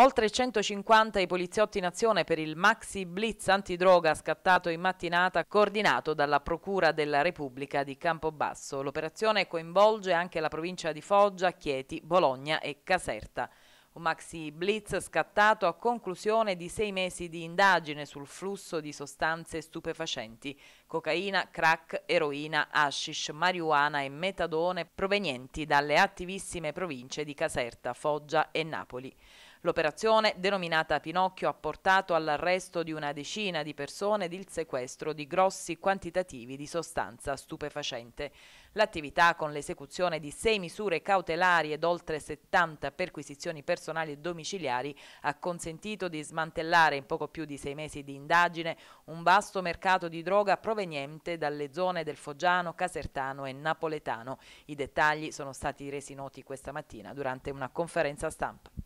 Oltre 150 i poliziotti in azione per il maxi blitz antidroga scattato in mattinata coordinato dalla Procura della Repubblica di Campobasso. L'operazione coinvolge anche la provincia di Foggia, Chieti, Bologna e Caserta. Un maxi blitz scattato a conclusione di sei mesi di indagine sul flusso di sostanze stupefacenti, cocaina, crack, eroina, hashish, marijuana e metadone provenienti dalle attivissime province di Caserta, Foggia e Napoli. L'operazione, denominata Pinocchio, ha portato all'arresto di una decina di persone ed il sequestro di grossi quantitativi di sostanza stupefacente. L'attività, con l'esecuzione di sei misure cautelari ed oltre 70 perquisizioni personali e domiciliari, ha consentito di smantellare in poco più di sei mesi di indagine un vasto mercato di droga proveniente dalle zone del Foggiano, Casertano e Napoletano. I dettagli sono stati resi noti questa mattina durante una conferenza stampa.